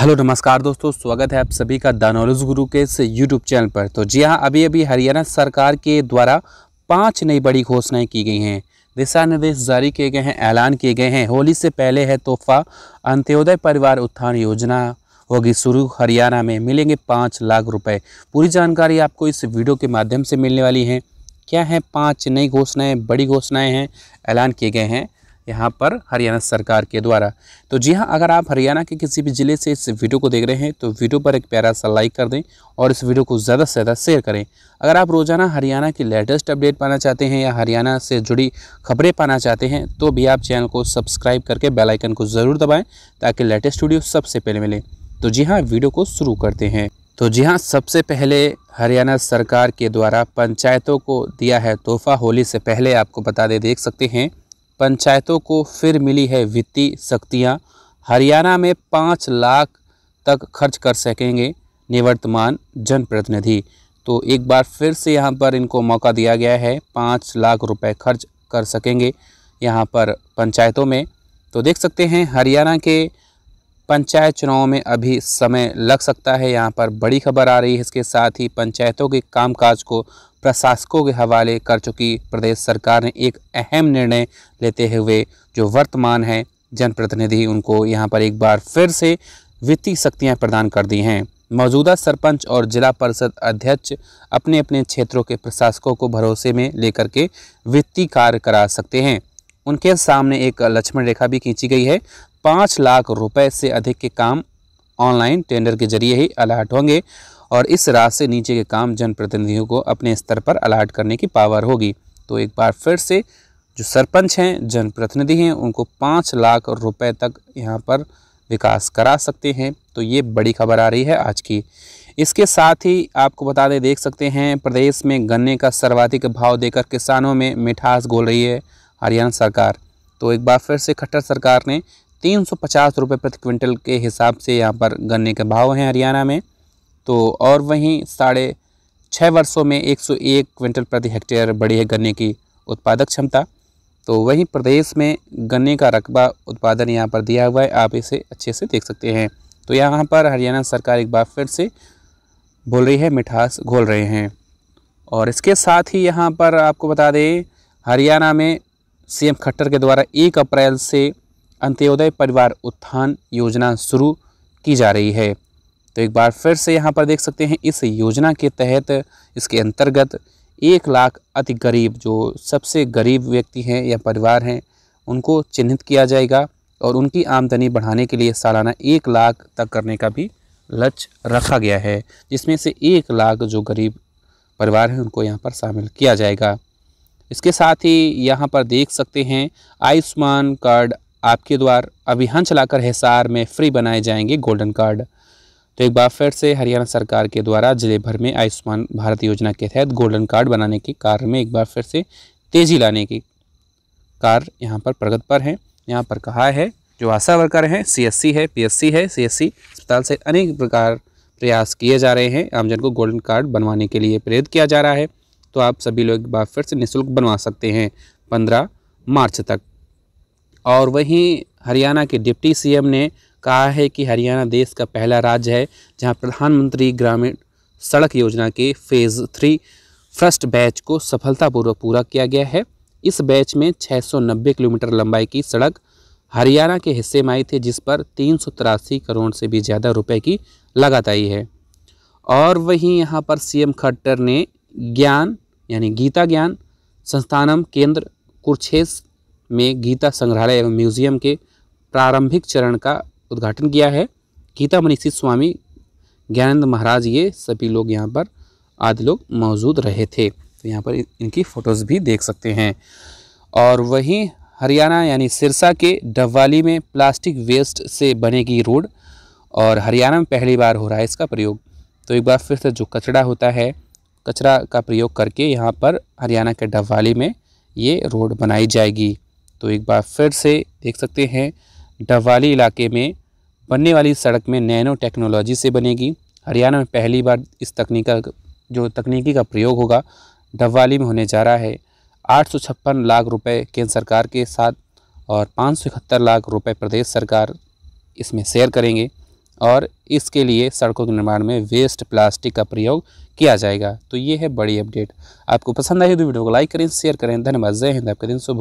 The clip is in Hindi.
हेलो नमस्कार दोस्तों स्वागत है आप सभी का नॉलेज गुरु के इस यूट्यूब चैनल पर तो जी हाँ अभी अभी हरियाणा सरकार के द्वारा पांच नई बड़ी घोषणाएं की गई हैं दिशा निर्देश जारी किए गए हैं ऐलान किए गए हैं होली से पहले है तोहफा अंत्योदय परिवार उत्थान योजना होगी शुरू हरियाणा में मिलेंगे पाँच लाख रुपये पूरी जानकारी आपको इस वीडियो के माध्यम से मिलने वाली है क्या है पाँच नई घोषणाएँ बड़ी घोषणाएँ हैं ऐलान किए गए हैं यहाँ पर हरियाणा सरकार के द्वारा तो जी हाँ अगर आप हरियाणा के किसी भी ज़िले से इस वीडियो को देख रहे हैं तो वीडियो पर एक प्यारा सा लाइक कर दें और इस वीडियो को ज़्यादा से ज़्यादा शेयर करें अगर आप रोज़ाना हरियाणा की लेटेस्ट अपडेट पाना चाहते हैं या हरियाणा से जुड़ी खबरें पाना चाहते हैं तो भी आप चैनल को सब्सक्राइब करके बेलाइकन को ज़रूर दबाएँ ताकि लेटेस्ट वीडियो सबसे पहले मिले तो जी हाँ वीडियो को शुरू करते हैं तो जी हाँ सबसे पहले हरियाणा सरकार के द्वारा पंचायतों को दिया है तोहफा होली से पहले आपको बता दे देख सकते हैं पंचायतों को फिर मिली है वित्तीय शक्तियाँ हरियाणा में पाँच लाख तक खर्च कर सकेंगे निवर्तमान जनप्रतिनिधि तो एक बार फिर से यहाँ पर इनको मौका दिया गया है पाँच लाख रुपए खर्च कर सकेंगे यहाँ पर पंचायतों में तो देख सकते हैं हरियाणा के पंचायत चुनाव में अभी समय लग सकता है यहाँ पर बड़ी खबर आ रही है इसके साथ ही पंचायतों के कामकाज को प्रशासकों के हवाले कर चुकी प्रदेश सरकार ने एक अहम निर्णय लेते हुए जो वर्तमान है जनप्रतिनिधि उनको यहाँ पर एक बार फिर से वित्तीय शक्तियाँ प्रदान कर दी हैं मौजूदा सरपंच और जिला परिषद अध्यक्ष अपने अपने क्षेत्रों के प्रशासकों को भरोसे में लेकर के वित्तीय कार्य करा सकते हैं उनके सामने एक लक्ष्मण रेखा भी खींची गई है पाँच लाख रुपए से अधिक के काम ऑनलाइन टेंडर के जरिए ही अलाट होंगे और इस राज से नीचे के काम जनप्रतिनिधियों को अपने स्तर पर अलाट करने की पावर होगी तो एक बार फिर से जो सरपंच हैं जनप्रतिनिधि हैं उनको पाँच लाख रुपए तक यहाँ पर विकास करा सकते हैं तो ये बड़ी खबर आ रही है आज की इसके साथ ही आपको बता दें देख सकते हैं प्रदेश में गन्ने का सर्वाधिक भाव देकर किसानों में मिठास घोल रही है हरियाणा सरकार तो एक बार फिर से खट्टर सरकार ने तीन सौ पचास रुपये प्रति क्विंटल के हिसाब से यहाँ पर गन्ने के भाव हैं हरियाणा में तो और वहीं साढ़े छः वर्षों में एक सौ एक क्विंटल प्रति हेक्टेयर बढ़ी है गन्ने की उत्पादक क्षमता तो वहीं प्रदेश में गन्ने का रकबा उत्पादन यहाँ पर दिया हुआ है आप इसे अच्छे से देख सकते हैं तो यहाँ पर हरियाणा सरकार एक बार फिर से बोल रही है मिठास घोल रहे हैं और इसके साथ ही यहाँ पर आपको बता दें हरियाणा में सीएम खट्टर के द्वारा एक अप्रैल से अंत्योदय परिवार उत्थान योजना शुरू की जा रही है तो एक बार फिर से यहाँ पर देख सकते हैं इस योजना के तहत इसके अंतर्गत एक लाख अति गरीब जो सबसे गरीब व्यक्ति हैं या परिवार हैं उनको चिन्हित किया जाएगा और उनकी आमदनी बढ़ाने के लिए सालाना एक लाख तक करने का भी लक्ष्य रखा गया है जिसमें से एक लाख जो गरीब परिवार हैं उनको यहाँ पर शामिल किया जाएगा इसके साथ ही यहाँ पर देख सकते हैं आयुष्मान कार्ड आपके द्वार अभियान हाँ चलाकर हिसार में फ्री बनाए जाएंगे गोल्डन कार्ड तो एक बार फिर से हरियाणा सरकार के द्वारा जिले भर में आयुष्मान भारत योजना के तहत गोल्डन कार्ड बनाने के कार्य में एक बार फिर से तेजी लाने की कार्य यहाँ पर प्रगत पर है यहाँ पर कहा है जो आशा वर्कर हैं सीएससी है पीएससी है सीएससी अस्पताल से अनेक प्रकार प्रयास किए जा रहे हैं आमजन को गोल्डन कार्ड बनवाने के लिए प्रेरित किया जा रहा है तो आप सभी लोग एक बार फिर से निःशुल्क बनवा सकते हैं पंद्रह मार्च तक और वहीं हरियाणा के डिप्टी सीएम ने कहा है कि हरियाणा देश का पहला राज्य है जहां प्रधानमंत्री ग्रामीण सड़क योजना के फेज़ थ्री फर्स्ट बैच को सफलतापूर्वक पूरा किया गया है इस बैच में 690 किलोमीटर लंबाई की सड़क हरियाणा के हिस्से में आई थी जिस पर तीन करोड़ से भी ज़्यादा रुपए की लागत आई है और वहीं यहाँ पर सीएम खट्टर ने ज्ञान यानी गीता ज्ञान संस्थानम केंद्र कुरछेस में गीता संग्रहालय एवं म्यूजियम के प्रारंभिक चरण का उद्घाटन किया है गीता मनीषी स्वामी ज्ञानंद महाराज ये सभी लोग यहाँ पर आदि लोग मौजूद रहे थे तो यहाँ पर इनकी फ़ोटोज़ भी देख सकते हैं और वहीं हरियाणा यानी सिरसा के डवाली में प्लास्टिक वेस्ट से बनेगी रोड और हरियाणा में पहली बार हो रहा है इसका प्रयोग तो एक बार फिर से जो कचरा होता है कचरा का प्रयोग करके यहाँ पर हरियाणा के डवाली में ये रोड बनाई जाएगी तो एक बार फिर से देख सकते हैं डवाली इलाके में बनने वाली सड़क में नैनो टेक्नोलॉजी से बनेगी हरियाणा में पहली बार इस तकनीक का जो तकनीकी का प्रयोग होगा डवाली में होने जा रहा है आठ लाख रुपए केंद्र सरकार के साथ और पाँच लाख रुपए प्रदेश सरकार इसमें शेयर करेंगे और इसके लिए सड़कों के निर्माण में वेस्ट प्लास्टिक का प्रयोग किया जाएगा तो ये है बड़ी अपडेट आपको पसंद आई तो वीडियो को लाइक करें शेयर करें धन्यवाद जय हिंद आपका दिन शुभ